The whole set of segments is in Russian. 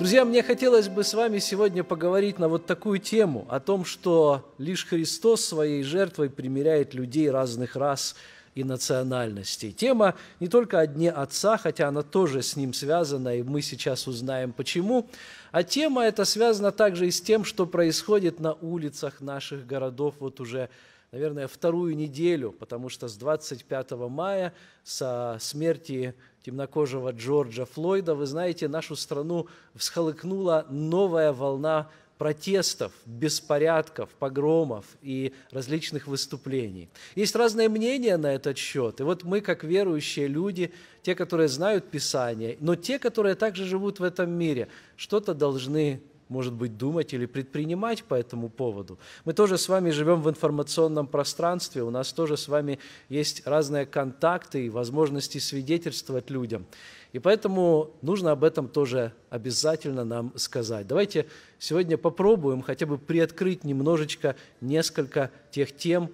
Друзья, мне хотелось бы с вами сегодня поговорить на вот такую тему, о том, что лишь Христос своей жертвой примиряет людей разных рас и национальностей. Тема не только о Дне Отца, хотя она тоже с ним связана, и мы сейчас узнаем почему, а тема эта связана также и с тем, что происходит на улицах наших городов вот уже наверное, вторую неделю, потому что с 25 мая, со смерти темнокожего Джорджа Флойда, вы знаете, нашу страну всхолыкнула новая волна протестов, беспорядков, погромов и различных выступлений. Есть разные мнения на этот счет. И вот мы, как верующие люди, те, которые знают Писание, но те, которые также живут в этом мире, что-то должны может быть, думать или предпринимать по этому поводу. Мы тоже с вами живем в информационном пространстве, у нас тоже с вами есть разные контакты и возможности свидетельствовать людям. И поэтому нужно об этом тоже обязательно нам сказать. Давайте сегодня попробуем хотя бы приоткрыть немножечко несколько тех тем,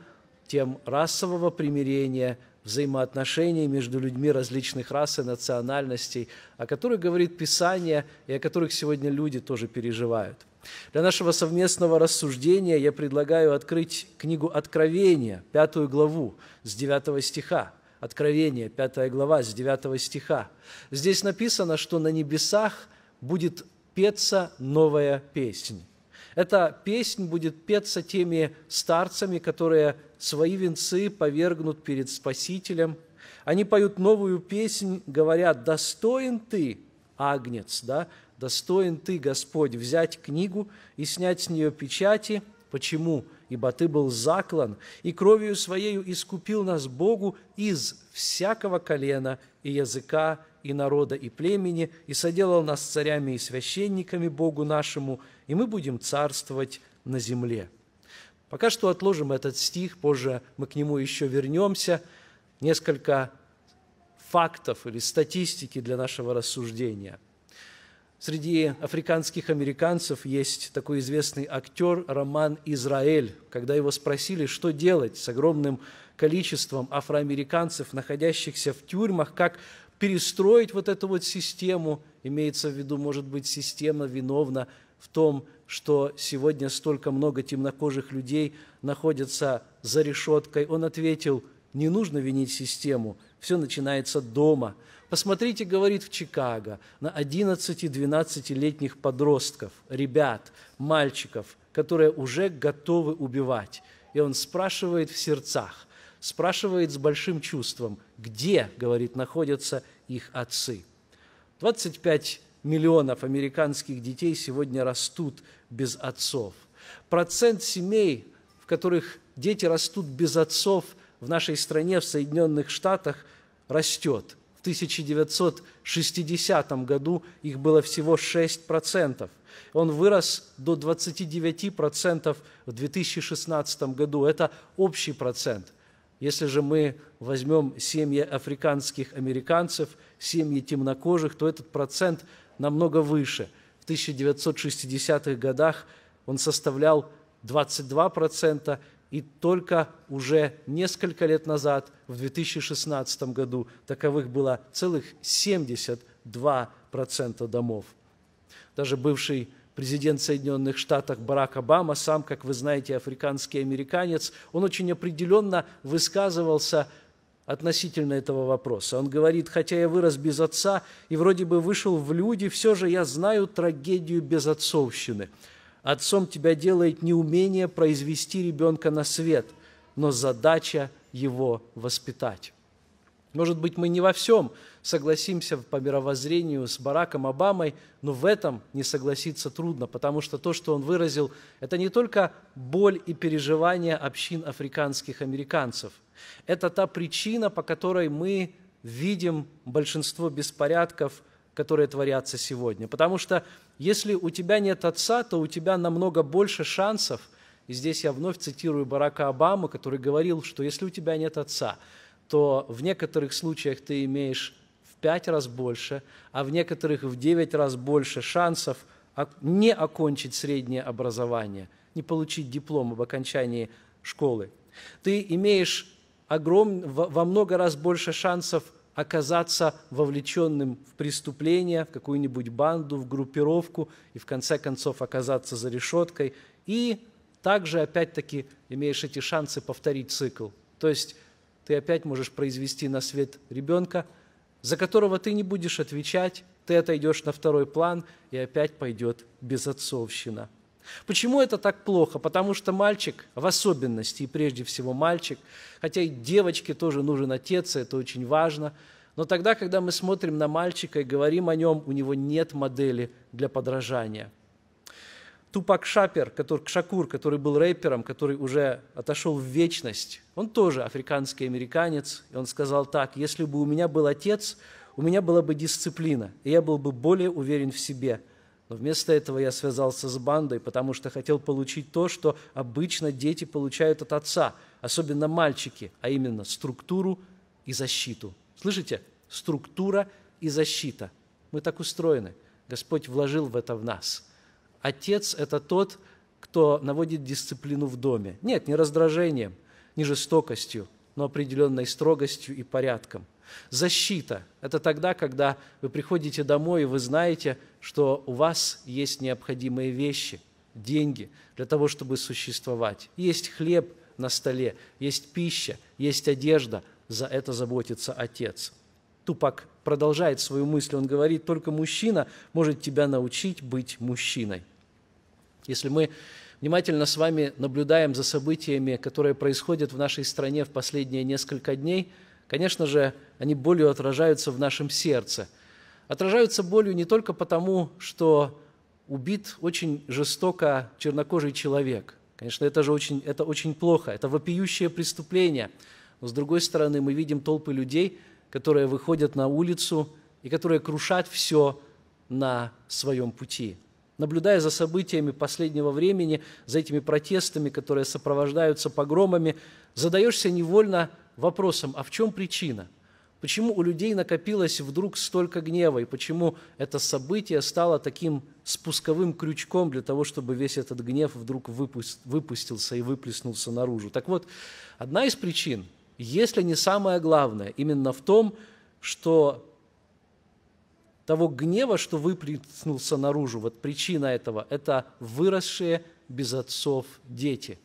тем расового примирения, взаимоотношений между людьми различных рас и национальностей, о которых говорит Писание и о которых сегодня люди тоже переживают. Для нашего совместного рассуждения я предлагаю открыть книгу Откровения, пятую главу, с 9 стиха. Откровение, пятая глава, с 9 стиха. Здесь написано, что на небесах будет петься новая песнь. Эта песнь будет петься теми старцами, которые свои венцы повергнут перед Спасителем. Они поют новую песнь, говорят, «Достоин ты, Агнец, да? достоин ты, Господь, взять книгу и снять с нее печати». Почему? Ибо ты был заклан, и кровью своею искупил нас Богу из всякого колена и языка, и народа, и племени, и соделал нас царями и священниками Богу нашему, и мы будем царствовать на земле». Пока что отложим этот стих, позже мы к нему еще вернемся. Несколько фактов или статистики для нашего рассуждения. Среди африканских американцев есть такой известный актер Роман Израиль. Когда его спросили, что делать с огромным количеством афроамериканцев, находящихся в тюрьмах, как перестроить вот эту вот систему, имеется в виду, может быть, система виновна в том, что сегодня столько много темнокожих людей находятся за решеткой. Он ответил, не нужно винить систему, все начинается дома. Посмотрите, говорит, в Чикаго на 11-12-летних подростков, ребят, мальчиков, которые уже готовы убивать. И он спрашивает в сердцах, спрашивает с большим чувством, где, говорит, находятся их отцы. 25 миллионов американских детей сегодня растут без отцов. Процент семей, в которых дети растут без отцов в нашей стране, в Соединенных Штатах, растет. В 1960 году их было всего 6%. Он вырос до 29% в 2016 году. Это общий процент. Если же мы возьмем семьи африканских американцев, семьи темнокожих, то этот процент намного выше. В 1960-х годах он составлял 22%, и только уже несколько лет назад, в 2016 году, таковых было целых 72% домов. Даже бывший президент Соединенных Штатов Барак Обама, сам, как вы знаете, африканский американец, он очень определенно высказывался относительно этого вопроса. Он говорит, хотя я вырос без отца и вроде бы вышел в люди, все же я знаю трагедию безотцовщины. Отцом тебя делает не умение произвести ребенка на свет, но задача его воспитать. Может быть, мы не во всем согласимся по мировоззрению с Бараком Обамой, но в этом не согласиться трудно, потому что то, что он выразил, это не только боль и переживания общин африканских американцев. Это та причина, по которой мы видим большинство беспорядков, которые творятся сегодня. Потому что если у тебя нет отца, то у тебя намного больше шансов, и здесь я вновь цитирую Барака Обаму, который говорил, что если у тебя нет отца – то в некоторых случаях ты имеешь в пять раз больше, а в некоторых в девять раз больше шансов не окончить среднее образование, не получить диплом об окончании школы. Ты имеешь огром... во много раз больше шансов оказаться вовлеченным в преступление, в какую-нибудь банду, в группировку и в конце концов оказаться за решеткой. И также, опять-таки, имеешь эти шансы повторить цикл. То есть ты опять можешь произвести на свет ребенка, за которого ты не будешь отвечать, ты отойдешь на второй план, и опять пойдет безотцовщина. Почему это так плохо? Потому что мальчик, в особенности, и прежде всего мальчик, хотя и девочке тоже нужен отец, и это очень важно, но тогда, когда мы смотрим на мальчика и говорим о нем, у него нет модели для подражания. Тупак Шапер, который, Шакур, который был рэпером, который уже отошел в вечность, он тоже африканский американец, и он сказал так, если бы у меня был отец, у меня была бы дисциплина, и я был бы более уверен в себе. Но вместо этого я связался с бандой, потому что хотел получить то, что обычно дети получают от отца, особенно мальчики, а именно структуру и защиту. Слышите? Структура и защита. Мы так устроены. Господь вложил в это в нас. Отец – это тот, кто наводит дисциплину в доме. Нет, не раздражением – не жестокостью, но определенной строгостью и порядком. Защита – это тогда, когда вы приходите домой и вы знаете, что у вас есть необходимые вещи, деньги для того, чтобы существовать. Есть хлеб на столе, есть пища, есть одежда. За это заботится отец. Тупак продолжает свою мысль. Он говорит, только мужчина может тебя научить быть мужчиной. Если мы внимательно с вами наблюдаем за событиями, которые происходят в нашей стране в последние несколько дней, конечно же, они болью отражаются в нашем сердце. Отражаются болью не только потому, что убит очень жестоко чернокожий человек. Конечно, это же очень, это очень плохо, это вопиющее преступление. Но с другой стороны, мы видим толпы людей, которые выходят на улицу и которые крушат все на своем пути наблюдая за событиями последнего времени, за этими протестами, которые сопровождаются погромами, задаешься невольно вопросом, а в чем причина? Почему у людей накопилось вдруг столько гнева, и почему это событие стало таким спусковым крючком для того, чтобы весь этот гнев вдруг выпустился и выплеснулся наружу? Так вот, одна из причин, если не самое главное, именно в том, что того гнева, что выплеснулся наружу, вот причина этого – это выросшие без отцов дети.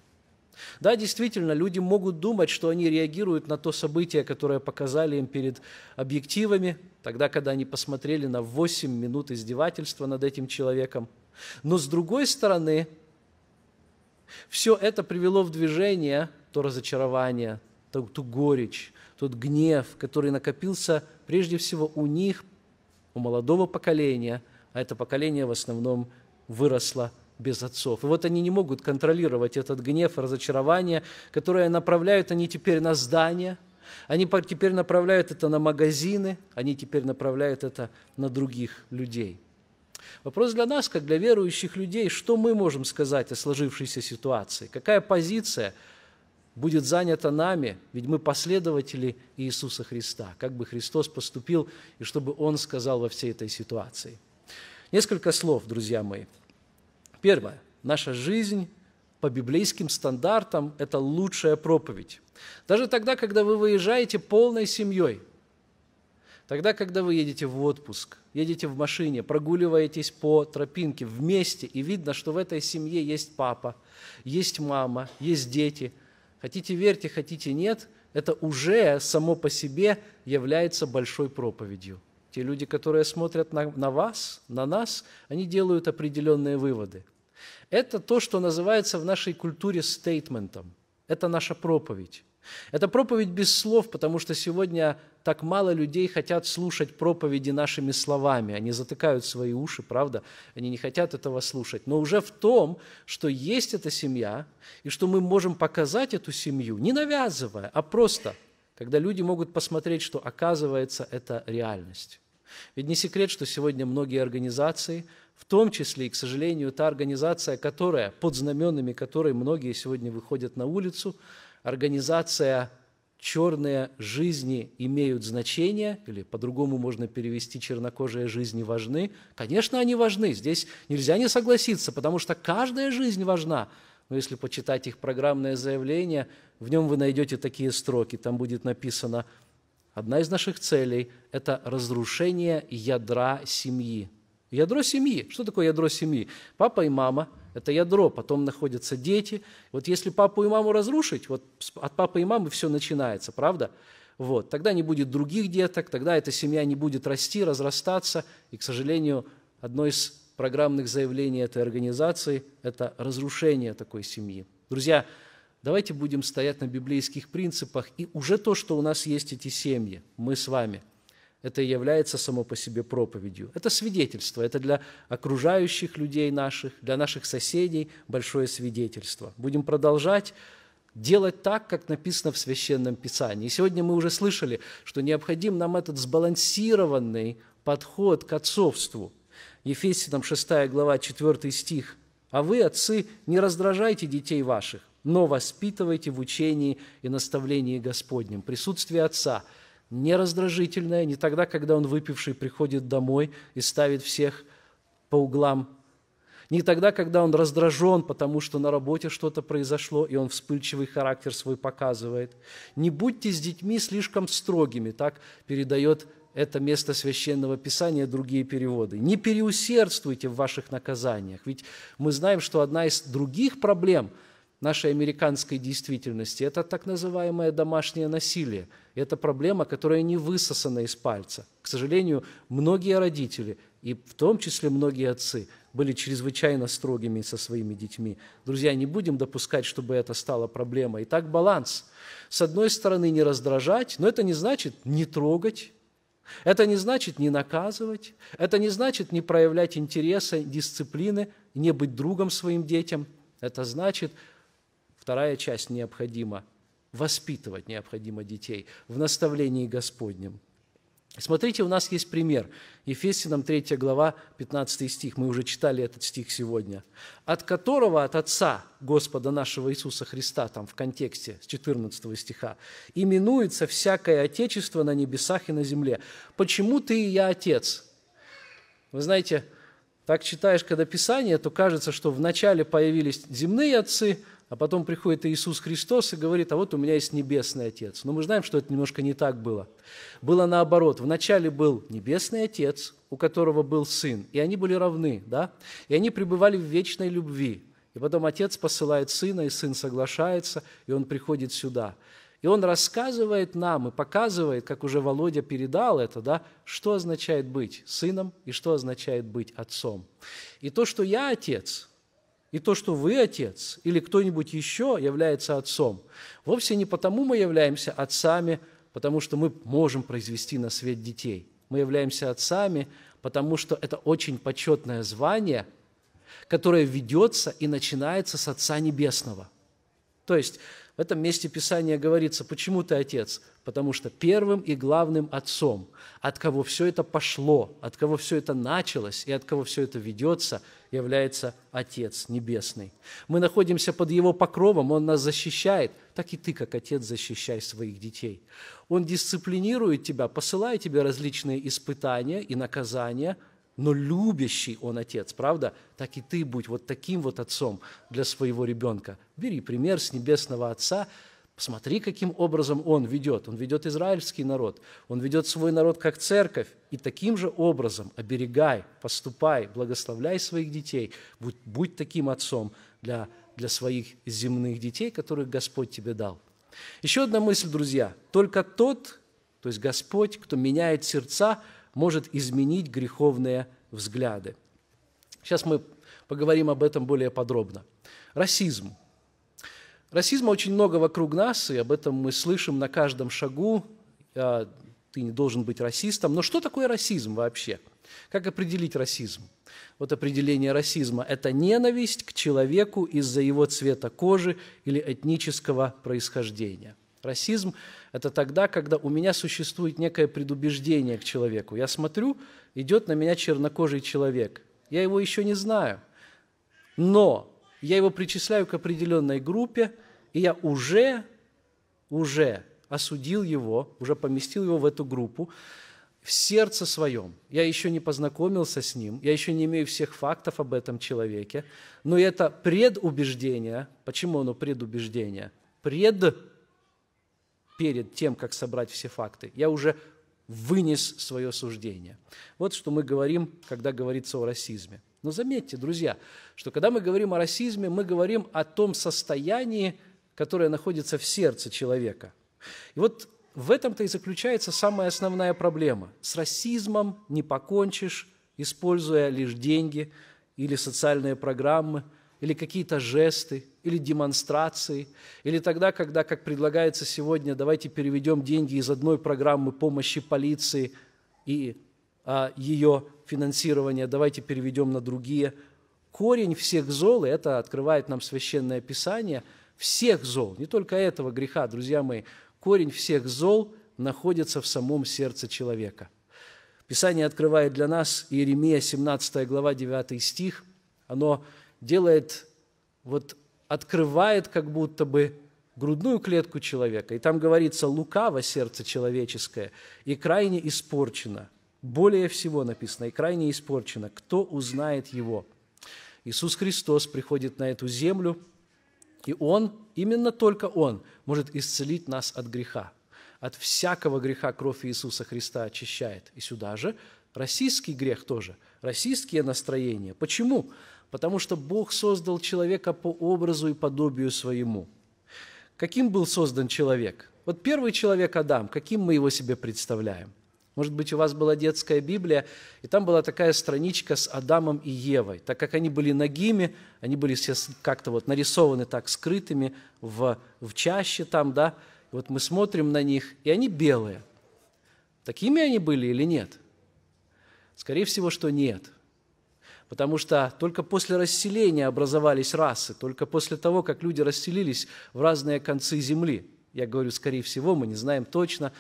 Да, действительно, люди могут думать, что они реагируют на то событие, которое показали им перед объективами, тогда, когда они посмотрели на 8 минут издевательства над этим человеком. Но с другой стороны, все это привело в движение то разочарование, ту, ту горечь, тот гнев, который накопился прежде всего у них у молодого поколения, а это поколение в основном выросло без отцов. И вот они не могут контролировать этот гнев и разочарование, которое направляют они теперь на здания, они теперь направляют это на магазины, они теперь направляют это на других людей. Вопрос для нас, как для верующих людей, что мы можем сказать о сложившейся ситуации, какая позиция – будет занято нами, ведь мы последователи Иисуса Христа, как бы Христос поступил и чтобы Он сказал во всей этой ситуации. Несколько слов, друзья мои. Первое. Наша жизнь по библейским стандартам – это лучшая проповедь. Даже тогда, когда вы выезжаете полной семьей, тогда, когда вы едете в отпуск, едете в машине, прогуливаетесь по тропинке вместе, и видно, что в этой семье есть папа, есть мама, есть дети – Хотите верьте, хотите нет, это уже само по себе является большой проповедью. Те люди, которые смотрят на, на вас, на нас, они делают определенные выводы. Это то, что называется в нашей культуре стейтментом. Это наша проповедь. Это проповедь без слов, потому что сегодня так мало людей хотят слушать проповеди нашими словами. Они затыкают свои уши, правда? Они не хотят этого слушать. Но уже в том, что есть эта семья, и что мы можем показать эту семью, не навязывая, а просто, когда люди могут посмотреть, что оказывается это реальность. Ведь не секрет, что сегодня многие организации, в том числе и, к сожалению, та организация, которая, под знаменами которой многие сегодня выходят на улицу, организация черные жизни имеют значение, или по-другому можно перевести чернокожие жизни важны. Конечно, они важны, здесь нельзя не согласиться, потому что каждая жизнь важна. Но если почитать их программное заявление, в нем вы найдете такие строки. Там будет написано, одна из наших целей – это разрушение ядра семьи. Ядро семьи. Что такое ядро семьи? Папа и мама – это ядро, потом находятся дети. Вот если папу и маму разрушить, вот от папы и мамы все начинается, правда? Вот, тогда не будет других деток, тогда эта семья не будет расти, разрастаться. И, к сожалению, одно из программных заявлений этой организации – это разрушение такой семьи. Друзья, давайте будем стоять на библейских принципах, и уже то, что у нас есть эти семьи, мы с вами – это и является само по себе проповедью. Это свидетельство, это для окружающих людей наших, для наших соседей большое свидетельство. Будем продолжать делать так, как написано в Священном Писании. И сегодня мы уже слышали, что необходим нам этот сбалансированный подход к отцовству. Ефесянам 6 глава 4 стих. «А вы, отцы, не раздражайте детей ваших, но воспитывайте в учении и наставлении Господнем». Присутствие отца – не раздражительное, не тогда, когда он выпивший приходит домой и ставит всех по углам, не тогда, когда он раздражен, потому что на работе что-то произошло, и он вспыльчивый характер свой показывает. Не будьте с детьми слишком строгими, так передает это место священного писания, другие переводы. Не переусердствуйте в ваших наказаниях, ведь мы знаем, что одна из других проблем – нашей американской действительности. Это так называемое домашнее насилие. Это проблема, которая не высосана из пальца. К сожалению, многие родители, и в том числе многие отцы, были чрезвычайно строгими со своими детьми. Друзья, не будем допускать, чтобы это стало проблемой. Итак, баланс. С одной стороны, не раздражать, но это не значит не трогать, это не значит не наказывать, это не значит не проявлять интереса, дисциплины, не быть другом своим детям. Это значит Вторая часть необходима. Воспитывать необходимо детей в наставлении Господнем. Смотрите, у нас есть пример. Ефесянам 3 глава, 15 стих. Мы уже читали этот стих сегодня. От которого, от Отца Господа нашего Иисуса Христа, там в контексте с 14 стиха, именуется всякое Отечество на небесах и на земле. Почему ты и я Отец? Вы знаете, так читаешь, когда Писание, то кажется, что вначале появились земные отцы, а потом приходит Иисус Христос и говорит, а вот у меня есть Небесный Отец. Но мы знаем, что это немножко не так было. Было наоборот. Вначале был Небесный Отец, у которого был Сын, и они были равны, да? И они пребывали в вечной любви. И потом Отец посылает Сына, и Сын соглашается, и Он приходит сюда. И он рассказывает нам и показывает, как уже Володя передал это, да, что означает быть сыном и что означает быть отцом. И то, что я отец, и то, что вы отец или кто-нибудь еще является отцом, вовсе не потому мы являемся отцами, потому что мы можем произвести на свет детей. Мы являемся отцами, потому что это очень почетное звание, которое ведется и начинается с Отца Небесного. То есть в этом месте Писания говорится, почему ты отец? Потому что первым и главным отцом, от кого все это пошло, от кого все это началось и от кого все это ведется – является Отец Небесный. Мы находимся под Его покровом, Он нас защищает, так и ты, как отец, защищай своих детей. Он дисциплинирует тебя, посылает тебе различные испытания и наказания, но любящий он отец, правда? Так и ты будь вот таким вот отцом для своего ребенка. Бери пример с небесного отца – Смотри, каким образом он ведет. Он ведет израильский народ, он ведет свой народ как церковь. И таким же образом оберегай, поступай, благословляй своих детей. Будь, будь таким отцом для, для своих земных детей, которых Господь тебе дал. Еще одна мысль, друзья. Только тот, то есть Господь, кто меняет сердца, может изменить греховные взгляды. Сейчас мы поговорим об этом более подробно. Расизм – Расизма очень много вокруг нас, и об этом мы слышим на каждом шагу. А, ты не должен быть расистом. Но что такое расизм вообще? Как определить расизм? Вот определение расизма – это ненависть к человеку из-за его цвета кожи или этнического происхождения. Расизм – это тогда, когда у меня существует некое предубеждение к человеку. Я смотрю, идет на меня чернокожий человек. Я его еще не знаю. Но я его причисляю к определенной группе, и я уже, уже осудил его, уже поместил его в эту группу в сердце своем. Я еще не познакомился с ним, я еще не имею всех фактов об этом человеке, но это предубеждение. Почему оно предубеждение? Пред, перед тем, как собрать все факты. Я уже вынес свое суждение. Вот что мы говорим, когда говорится о расизме. Но заметьте, друзья, что когда мы говорим о расизме, мы говорим о том состоянии, которое находится в сердце человека. И вот в этом-то и заключается самая основная проблема. С расизмом не покончишь, используя лишь деньги или социальные программы, или какие-то жесты, или демонстрации, или тогда, когда, как предлагается сегодня, давайте переведем деньги из одной программы помощи полиции и а, ее финансирования, давайте переведем на другие. Корень всех зол, и это открывает нам Священное Писание, всех зол, не только этого греха, друзья мои, корень всех зол находится в самом сердце человека. Писание открывает для нас Иеремия 17 глава 9 стих, оно делает, вот открывает как будто бы грудную клетку человека, и там говорится «лукаво сердце человеческое и крайне испорчено» более всего написано и крайне испорчено, кто узнает его. Иисус Христос приходит на эту землю, и Он, именно только Он, может исцелить нас от греха. От всякого греха кровь Иисуса Христа очищает. И сюда же российский грех тоже, российские настроения. Почему? Потому что Бог создал человека по образу и подобию своему. Каким был создан человек? Вот первый человек Адам, каким мы его себе представляем? Может быть, у вас была детская Библия, и там была такая страничка с Адамом и Евой. Так как они были нагими, они были все как-то вот нарисованы так скрытыми в, в чаще там, да, и вот мы смотрим на них, и они белые. Такими они были или нет? Скорее всего, что нет. Потому что только после расселения образовались расы, только после того, как люди расселились в разные концы земли. Я говорю, скорее всего, мы не знаем точно,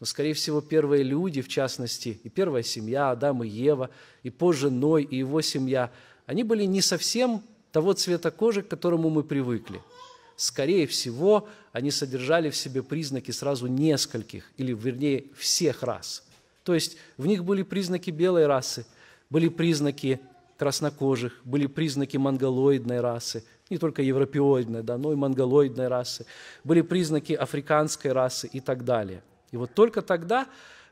но, скорее всего, первые люди, в частности, и первая семья, Адам и Ева, и позже Ной и его семья, они были не совсем того цвета кожи, к которому мы привыкли. Скорее всего, они содержали в себе признаки сразу нескольких, или, вернее, всех рас. То есть в них были признаки белой расы, были признаки краснокожих, были признаки монголоидной расы, не только европеоидной, да, но и монголоидной расы, были признаки африканской расы и так далее. И вот только тогда,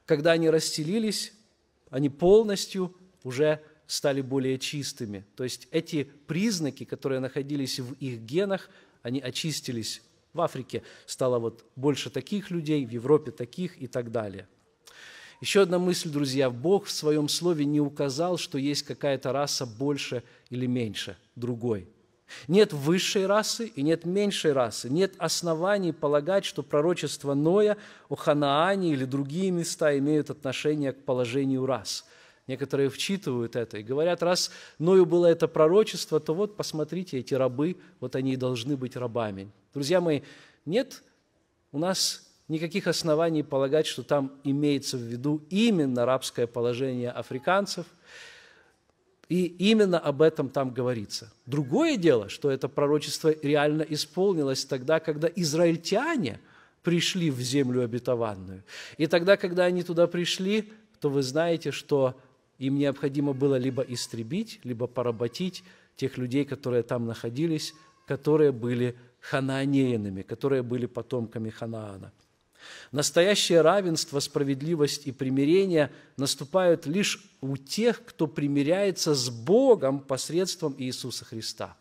когда они расселились, они полностью уже стали более чистыми. То есть эти признаки, которые находились в их генах, они очистились. В Африке стало вот больше таких людей, в Европе таких и так далее. Еще одна мысль, друзья. Бог в своем слове не указал, что есть какая-то раса больше или меньше другой. Нет высшей расы и нет меньшей расы. Нет оснований полагать, что пророчество Ноя о Ханаане или другие места имеют отношение к положению рас. Некоторые вчитывают это и говорят, раз Ною было это пророчество, то вот, посмотрите, эти рабы, вот они и должны быть рабами. Друзья мои, нет у нас никаких оснований полагать, что там имеется в виду именно рабское положение африканцев – и именно об этом там говорится. Другое дело, что это пророчество реально исполнилось тогда, когда израильтяне пришли в землю обетованную. И тогда, когда они туда пришли, то вы знаете, что им необходимо было либо истребить, либо поработить тех людей, которые там находились, которые были хананеянами, которые были потомками Ханаана. Настоящее равенство, справедливость и примирение наступают лишь у тех, кто примиряется с Богом посредством Иисуса Христа.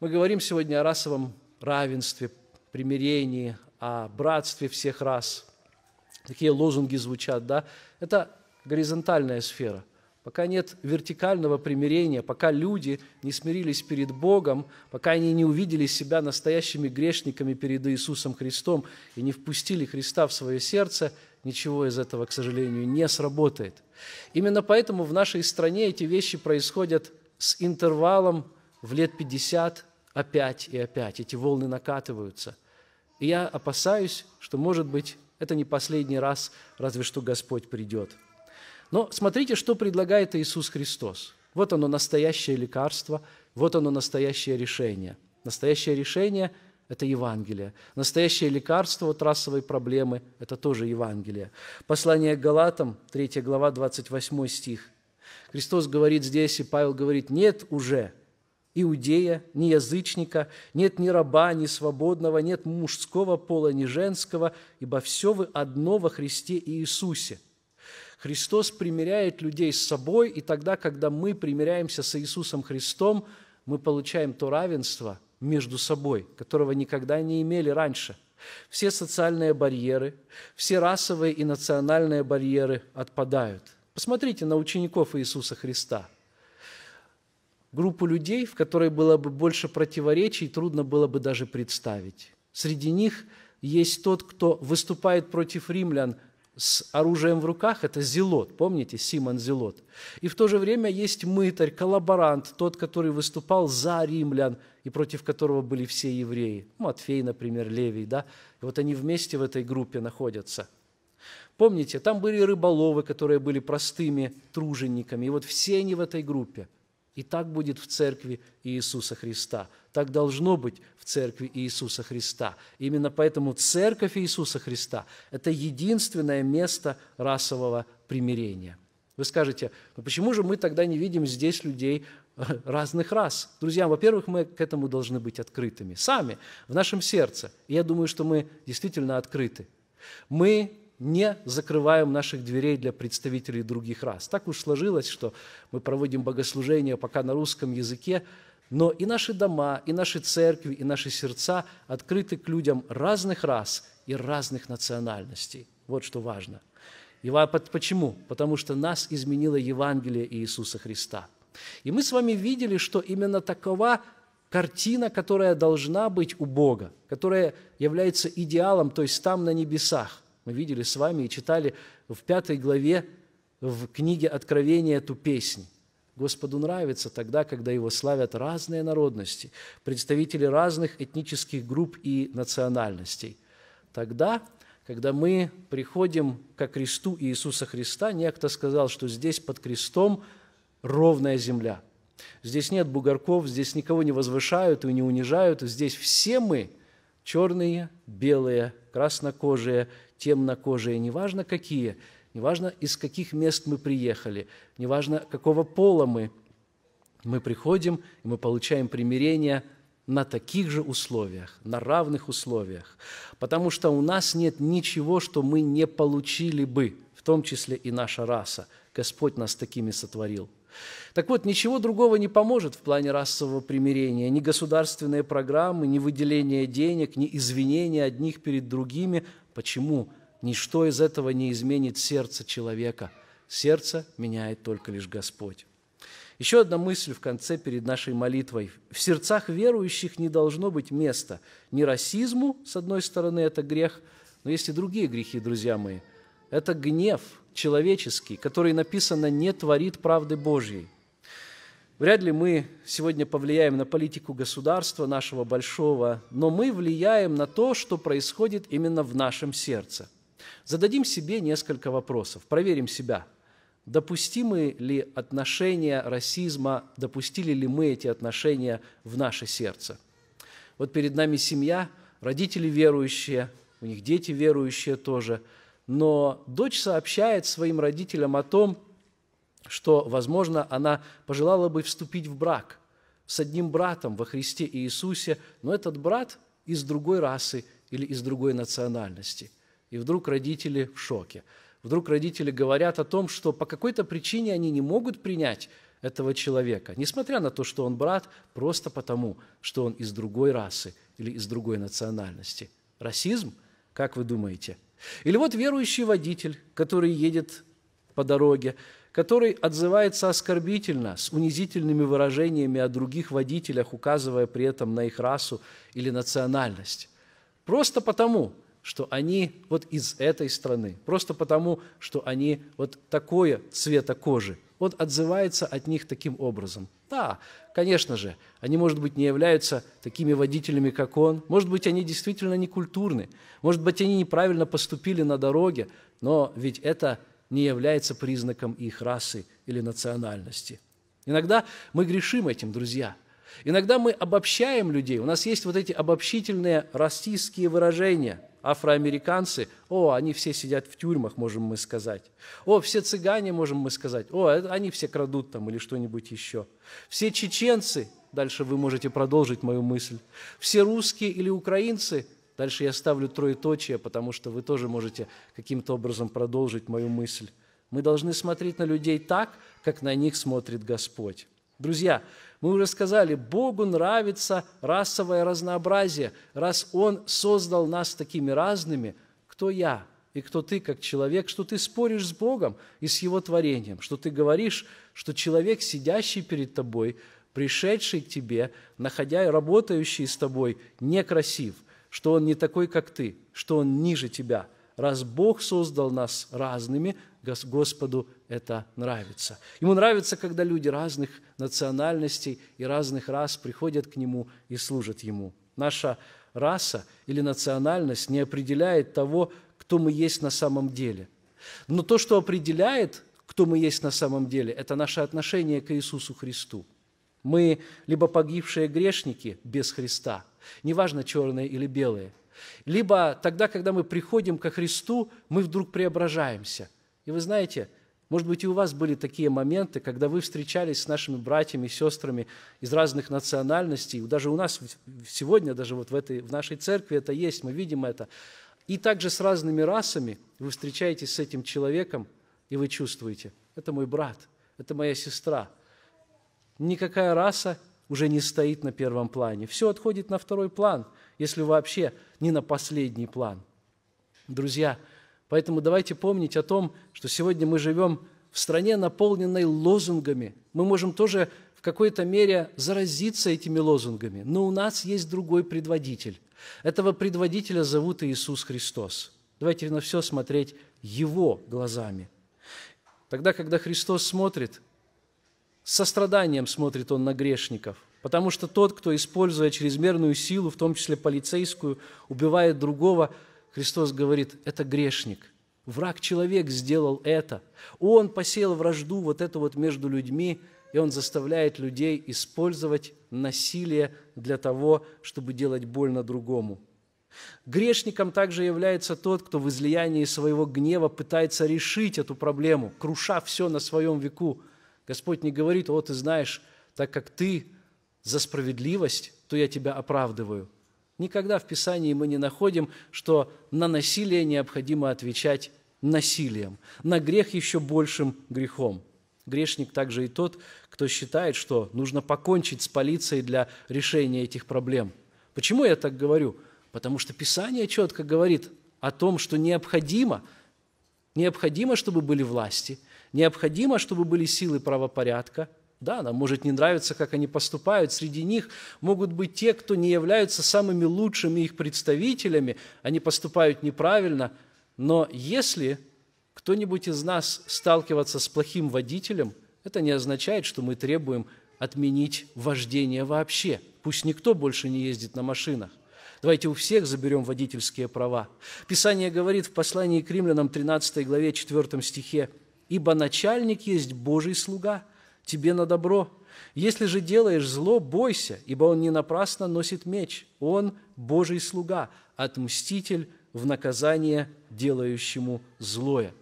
Мы говорим сегодня о расовом равенстве, примирении, о братстве всех рас. Такие лозунги звучат, да? Это горизонтальная сфера – пока нет вертикального примирения, пока люди не смирились перед Богом, пока они не увидели себя настоящими грешниками перед Иисусом Христом и не впустили Христа в свое сердце, ничего из этого, к сожалению, не сработает. Именно поэтому в нашей стране эти вещи происходят с интервалом в лет 50 опять и опять. Эти волны накатываются. И я опасаюсь, что, может быть, это не последний раз, разве что Господь придет. Но смотрите, что предлагает Иисус Христос. Вот оно настоящее лекарство, вот оно настоящее решение. Настоящее решение – это Евангелие. Настоящее лекарство от расовой проблемы – это тоже Евангелие. Послание к Галатам, 3 глава, 28 стих. Христос говорит здесь, и Павел говорит, «Нет уже иудея, ни язычника, нет ни раба, ни свободного, нет мужского пола, ни женского, ибо все вы одно во Христе Иисусе». Христос примиряет людей с собой, и тогда, когда мы примиряемся с Иисусом Христом, мы получаем то равенство между собой, которого никогда не имели раньше. Все социальные барьеры, все расовые и национальные барьеры отпадают. Посмотрите на учеников Иисуса Христа. Группу людей, в которой было бы больше противоречий, трудно было бы даже представить. Среди них есть тот, кто выступает против римлян – с оружием в руках – это зелот, помните, Симон Зелот. И в то же время есть мытарь, коллаборант, тот, который выступал за римлян и против которого были все евреи. Матфей, например, Левий, да? И вот они вместе в этой группе находятся. Помните, там были рыболовы, которые были простыми тружениками, и вот все они в этой группе. И так будет в церкви Иисуса Христа – так должно быть в церкви Иисуса Христа. Именно поэтому церковь Иисуса Христа – это единственное место расового примирения. Вы скажете, ну почему же мы тогда не видим здесь людей э, разных рас? Друзья, во-первых, мы к этому должны быть открытыми. Сами, в нашем сердце. я думаю, что мы действительно открыты. Мы не закрываем наших дверей для представителей других рас. Так уж сложилось, что мы проводим богослужение пока на русском языке, но и наши дома, и наши церкви, и наши сердца открыты к людям разных рас и разных национальностей. Вот что важно. Почему? Потому что нас изменило Евангелие Иисуса Христа. И мы с вами видели, что именно такова картина, которая должна быть у Бога, которая является идеалом, то есть там на небесах. Мы видели с вами и читали в пятой главе в книге Откровения эту песнь. Господу нравится тогда, когда его славят разные народности, представители разных этнических групп и национальностей. Тогда, когда мы приходим ко кресту Иисуса Христа, некто сказал, что здесь под крестом ровная земля. Здесь нет бугорков, здесь никого не возвышают и не унижают. Здесь все мы – черные, белые, краснокожие, темнокожие, неважно какие – неважно из каких мест мы приехали, неважно какого пола мы, мы приходим и мы получаем примирение на таких же условиях, на равных условиях, потому что у нас нет ничего, что мы не получили бы, в том числе и наша раса. Господь нас такими сотворил. Так вот, ничего другого не поможет в плане расового примирения. Ни государственные программы, ни выделение денег, ни извинения одних перед другими. Почему? Почему? Ничто из этого не изменит сердце человека. Сердце меняет только лишь Господь. Еще одна мысль в конце перед нашей молитвой. В сердцах верующих не должно быть места ни расизму, с одной стороны, это грех, но есть и другие грехи, друзья мои. Это гнев человеческий, который, написано, не творит правды Божьей. Вряд ли мы сегодня повлияем на политику государства нашего большого, но мы влияем на то, что происходит именно в нашем сердце. Зададим себе несколько вопросов, проверим себя. Допустимы ли отношения расизма, допустили ли мы эти отношения в наше сердце? Вот перед нами семья, родители верующие, у них дети верующие тоже, но дочь сообщает своим родителям о том, что, возможно, она пожелала бы вступить в брак с одним братом во Христе Иисусе, но этот брат из другой расы или из другой национальности – и вдруг родители в шоке. Вдруг родители говорят о том, что по какой-то причине они не могут принять этого человека, несмотря на то, что он брат, просто потому, что он из другой расы или из другой национальности. Расизм, как вы думаете? Или вот верующий водитель, который едет по дороге, который отзывается оскорбительно, с унизительными выражениями о других водителях, указывая при этом на их расу или национальность. Просто потому, что они вот из этой страны, просто потому, что они вот такое цвета кожи. Он отзывается от них таким образом. Да, конечно же, они, может быть, не являются такими водителями, как он. Может быть, они действительно не культурны. Может быть, они неправильно поступили на дороге. Но ведь это не является признаком их расы или национальности. Иногда мы грешим этим, друзья – Иногда мы обобщаем людей. У нас есть вот эти обобщительные российские выражения. Афроамериканцы, о, они все сидят в тюрьмах, можем мы сказать. О, все цыгане, можем мы сказать. О, э, они все крадут там или что-нибудь еще. Все чеченцы, дальше вы можете продолжить мою мысль. Все русские или украинцы, дальше я ставлю троеточие, потому что вы тоже можете каким-то образом продолжить мою мысль. Мы должны смотреть на людей так, как на них смотрит Господь. Друзья, мы уже сказали, Богу нравится расовое разнообразие. Раз Он создал нас такими разными, кто я и кто ты как человек, что ты споришь с Богом и с Его творением, что ты говоришь, что человек, сидящий перед тобой, пришедший к тебе, находя и работающий с тобой, некрасив, что он не такой, как ты, что он ниже тебя. Раз Бог создал нас разными, Господу это нравится. Ему нравится, когда люди разных национальностей и разных рас приходят к Нему и служат Ему. Наша раса или национальность не определяет того, кто мы есть на самом деле. Но то, что определяет, кто мы есть на самом деле, это наше отношение к Иисусу Христу. Мы либо погибшие грешники без Христа, неважно, черные или белые, либо тогда, когда мы приходим ко Христу, мы вдруг преображаемся – и вы знаете, может быть, и у вас были такие моменты, когда вы встречались с нашими братьями и сестрами из разных национальностей. Даже у нас сегодня, даже вот в, этой, в нашей церкви это есть, мы видим это. И также с разными расами вы встречаетесь с этим человеком, и вы чувствуете, это мой брат, это моя сестра. Никакая раса уже не стоит на первом плане. Все отходит на второй план, если вообще не на последний план. Друзья, Поэтому давайте помнить о том, что сегодня мы живем в стране, наполненной лозунгами. Мы можем тоже в какой-то мере заразиться этими лозунгами, но у нас есть другой предводитель. Этого предводителя зовут Иисус Христос. Давайте на все смотреть Его глазами. Тогда, когда Христос смотрит, с состраданием смотрит Он на грешников, потому что тот, кто, используя чрезмерную силу, в том числе полицейскую, убивает другого – Христос говорит, это грешник. Враг человек сделал это. Он посеял вражду вот это вот между людьми, и он заставляет людей использовать насилие для того, чтобы делать больно другому. Грешником также является тот, кто в излиянии своего гнева пытается решить эту проблему, круша все на своем веку. Господь не говорит, о, ты знаешь, так как ты за справедливость, то я тебя оправдываю. Никогда в Писании мы не находим, что на насилие необходимо отвечать насилием, на грех еще большим грехом. Грешник также и тот, кто считает, что нужно покончить с полицией для решения этих проблем. Почему я так говорю? Потому что Писание четко говорит о том, что необходимо, необходимо, чтобы были власти, необходимо, чтобы были силы правопорядка – да, нам может не нравиться, как они поступают. Среди них могут быть те, кто не являются самыми лучшими их представителями. Они поступают неправильно. Но если кто-нибудь из нас сталкивается с плохим водителем, это не означает, что мы требуем отменить вождение вообще. Пусть никто больше не ездит на машинах. Давайте у всех заберем водительские права. Писание говорит в послании к римлянам 13 главе 4 стихе, «Ибо начальник есть Божий слуга, тебе на добро. Если же делаешь зло, бойся, ибо он не напрасно носит меч. Он – Божий слуга, отмститель в наказание делающему злое.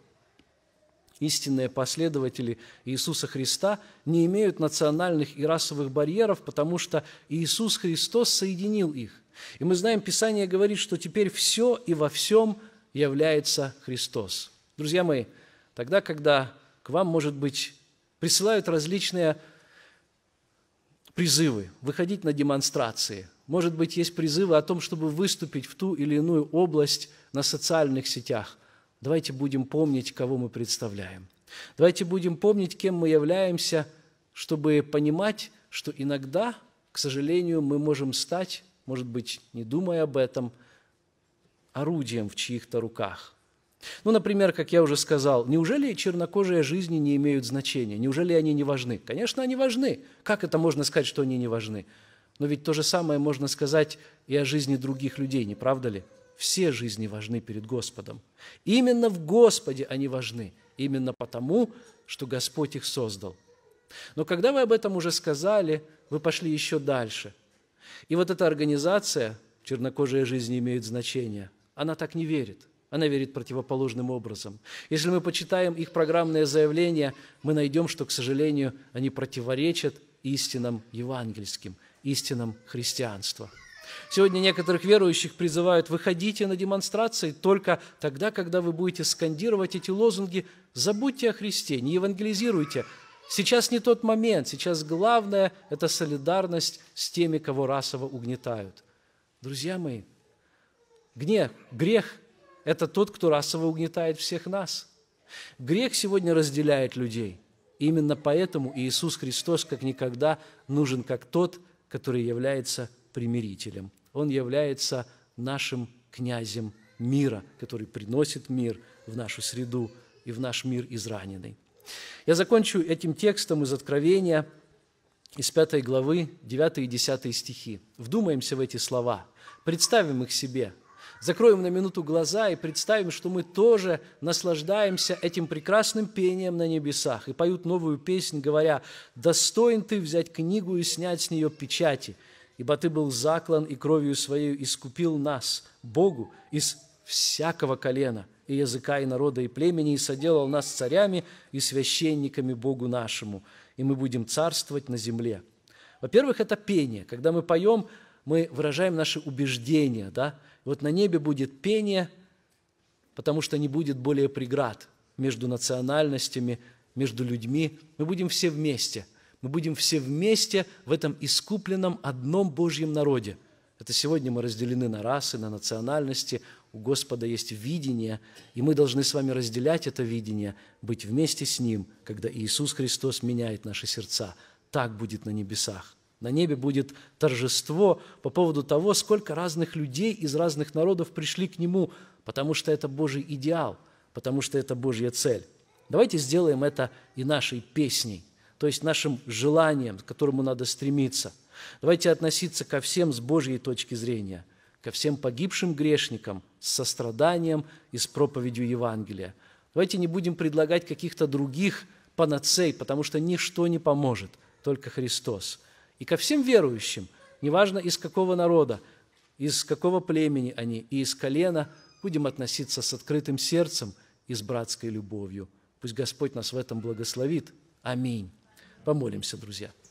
Истинные последователи Иисуса Христа не имеют национальных и расовых барьеров, потому что Иисус Христос соединил их. И мы знаем, Писание говорит, что теперь все и во всем является Христос. Друзья мои, тогда, когда к вам, может быть, присылают различные призывы, выходить на демонстрации. Может быть, есть призывы о том, чтобы выступить в ту или иную область на социальных сетях. Давайте будем помнить, кого мы представляем. Давайте будем помнить, кем мы являемся, чтобы понимать, что иногда, к сожалению, мы можем стать, может быть, не думая об этом, орудием в чьих-то руках – ну, например, как я уже сказал, неужели чернокожие жизни не имеют значения? Неужели они не важны? Конечно, они важны. Как это можно сказать, что они не важны? Но ведь то же самое можно сказать и о жизни других людей, не правда ли? Все жизни важны перед Господом. Именно в Господе они важны. Именно потому, что Господь их создал. Но когда вы об этом уже сказали, вы пошли еще дальше. И вот эта организация «Чернокожие жизни имеют значение», она так не верит – она верит противоположным образом. Если мы почитаем их программное заявление, мы найдем, что, к сожалению, они противоречат истинам евангельским, истинам христианства. Сегодня некоторых верующих призывают «выходите на демонстрации только тогда, когда вы будете скандировать эти лозунги, забудьте о Христе, не евангелизируйте». Сейчас не тот момент, сейчас главное – это солидарность с теми, кого расово угнетают. Друзья мои, гнев, грех это тот, кто расово угнетает всех нас. Грех сегодня разделяет людей. именно поэтому Иисус Христос как никогда нужен как тот, который является примирителем. Он является нашим князем мира, который приносит мир в нашу среду и в наш мир израненный. Я закончу этим текстом из Откровения, из 5 главы, 9 и 10 стихи. Вдумаемся в эти слова, представим их себе – закроем на минуту глаза и представим, что мы тоже наслаждаемся этим прекрасным пением на небесах и поют новую песнь, говоря, «Достоин ты взять книгу и снять с нее печати, ибо ты был заклан и кровью своей искупил нас, Богу, из всякого колена и языка, и народа, и племени, и соделал нас царями и священниками Богу нашему, и мы будем царствовать на земле». Во-первых, это пение. Когда мы поем, мы выражаем наши убеждения, да, вот на небе будет пение, потому что не будет более преград между национальностями, между людьми. Мы будем все вместе. Мы будем все вместе в этом искупленном одном Божьем народе. Это сегодня мы разделены на расы, на национальности. У Господа есть видение, и мы должны с вами разделять это видение, быть вместе с Ним, когда Иисус Христос меняет наши сердца. Так будет на небесах. На небе будет торжество по поводу того, сколько разных людей из разных народов пришли к Нему, потому что это Божий идеал, потому что это Божья цель. Давайте сделаем это и нашей песней, то есть нашим желанием, к которому надо стремиться. Давайте относиться ко всем с Божьей точки зрения, ко всем погибшим грешникам с состраданием и с проповедью Евангелия. Давайте не будем предлагать каких-то других панацей, потому что ничто не поможет, только Христос – и ко всем верующим, неважно из какого народа, из какого племени они и из колена, будем относиться с открытым сердцем и с братской любовью. Пусть Господь нас в этом благословит. Аминь. Помолимся, друзья.